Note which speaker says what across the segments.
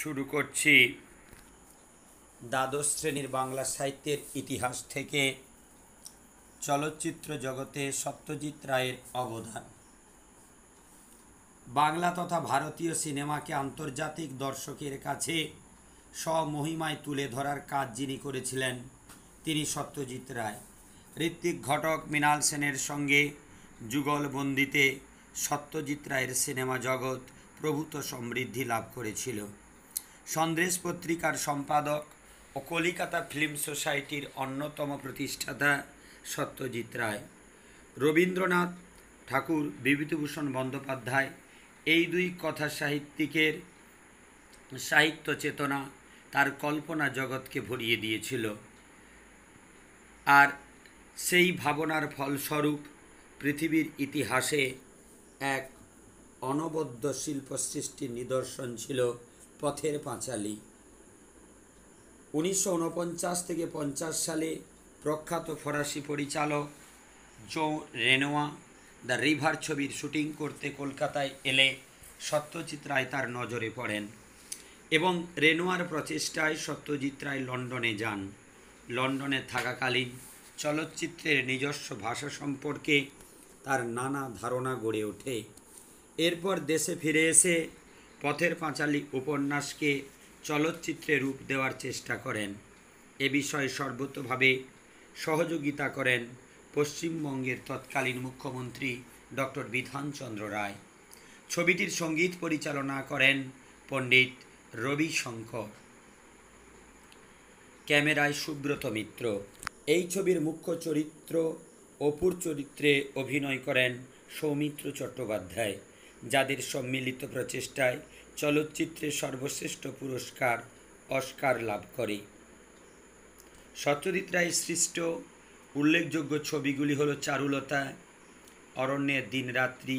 Speaker 1: শুরু করছি দ্বাদশ শ্রেণীর বাংলা সাহিত্যের ইতিহাস থেকে চলচ্চিত্র জগতে সত্যজিৎ রায়ের অবদান বাংলা তথা ভারতীয় সিনেমাকে আন্তর্জাতিক দর্শকের কাছে স্বমহিমায় তুলে ধরার কাজ যিনি করেছিলেন তিনি সত্যজিৎ রায় ঋত্বিক ঘটক মৃণাল সেনের সঙ্গে যুগলবন্দিতে সত্যজিৎ রায়ের সিনেমা জগৎ প্রভূত সমৃদ্ধি লাভ করেছিল সন্দেশ পত্রিকার সম্পাদক ও কলিকাতা ফিল্ম সোসাইটির অন্যতম প্রতিষ্ঠাতা সত্যজিৎ রায় রবীন্দ্রনাথ ঠাকুর বিভূতিভূষণ বন্দ্যোপাধ্যায় এই দুই কথা সাহিত্যিকের সাহিত্য চেতনা তার কল্পনা জগৎকে ভরিয়ে দিয়েছিল আর সেই ভাবনার ফলস্বরূপ পৃথিবীর ইতিহাসে এক অনবদ্য শিল্প সৃষ্টির নিদর্শন ছিল পথের পাঁচালী উনিশশো থেকে পঞ্চাশ সালে প্রখ্যাত ফরাসি পরিচালক জো রেনোয়া দ্য রিভার ছবির শুটিং করতে কলকাতায় এলে সত্যজিৎ রায় তার নজরে পড়েন এবং রেনোয়ার প্রচেষ্টায় সত্যজিৎ রায় লন্ডনে যান লন্ডনে থাকাকালীন চলচ্চিত্রের নিজস্ব ভাষা সম্পর্কে তার নানা ধারণা গড়ে ওঠে এরপর দেশে ফিরে এসে পথের পাঁচালী উপন্যাসকে চলচ্চিত্রে রূপ দেওয়ার চেষ্টা করেন এ বিষয়ে সর্বতভাবে সহযোগিতা করেন পশ্চিমবঙ্গের তৎকালীন মুখ্যমন্ত্রী ডক্টর বিধানচন্দ্র রায় ছবিটির সঙ্গীত পরিচালনা করেন পণ্ডিত রবি শঙ্কর ক্যামেরায় সুব্রত মিত্র এই ছবির মুখ্য চরিত্র অপুর চরিত্রে অভিনয় করেন সৌমিত্র চট্টোপাধ্যায় যাদের সম্মিলিত প্রচেষ্টায় চলচ্চিত্রে সর্বশ্রেষ্ঠ পুরস্কার অস্কার লাভ করে সত্যজিৎ রায় সৃষ্ট উল্লেখযোগ্য ছবিগুলি হল চারুলতা অরণ্যের দিনরাত্রি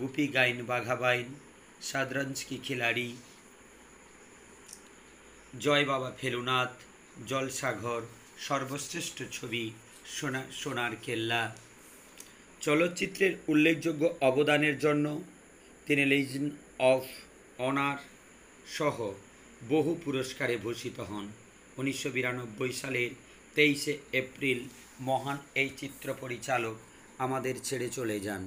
Speaker 1: গুপি গাইন বাঘাবাইন সাদরঞ্জ কি খিলাড়ি জয় বাবা ফেলুনাথ জলসাগর সর্বশ্রেষ্ঠ ছবি সোনা সোনার কেল্লা চলচ্চিত্রের উল্লেখযোগ্য অবদানের জন্য তিনি লিজেন্ড অফ অনার সহ বহু পুরস্কারে ভূষিত হন উনিশশো বিরানব্বই সালের তেইশে এপ্রিল মহান এই চিত্র পরিচালক আমাদের ছেড়ে চলে যান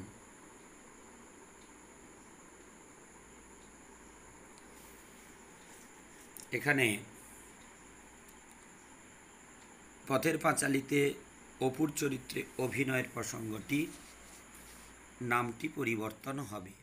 Speaker 1: এখানে পথের পাঁচালিতে অপুর চরিত্রে অভিনয়ের প্রসঙ্গটি নামটি পরিবর্তন হবে